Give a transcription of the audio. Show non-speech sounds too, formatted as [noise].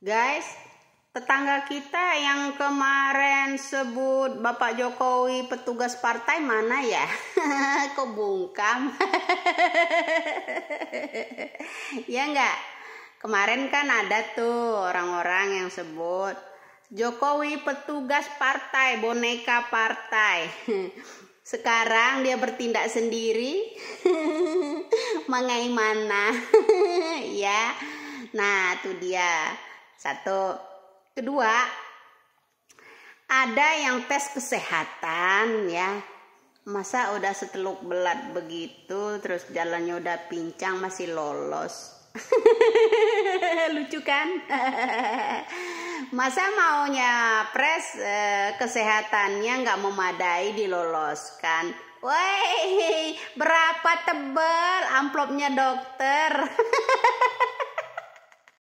Guys, tetangga kita yang kemarin sebut Bapak Jokowi petugas partai mana ya? [laughs] Kok bungkam? [laughs] ya enggak? Kemarin kan ada tuh orang-orang yang sebut Jokowi petugas partai, boneka partai. [laughs] Sekarang dia bertindak sendiri. Mengai mana? ya. Nah, tuh dia. Satu. Kedua, ada yang tes kesehatan ya. Masa udah seteluk belat begitu, terus jalannya udah pincang masih lolos. [laughs] Lucu kan? [laughs] Masa maunya pres eh, kesehatannya nggak memadai diloloskan. Woi, berapa tebal amplopnya dokter? [laughs]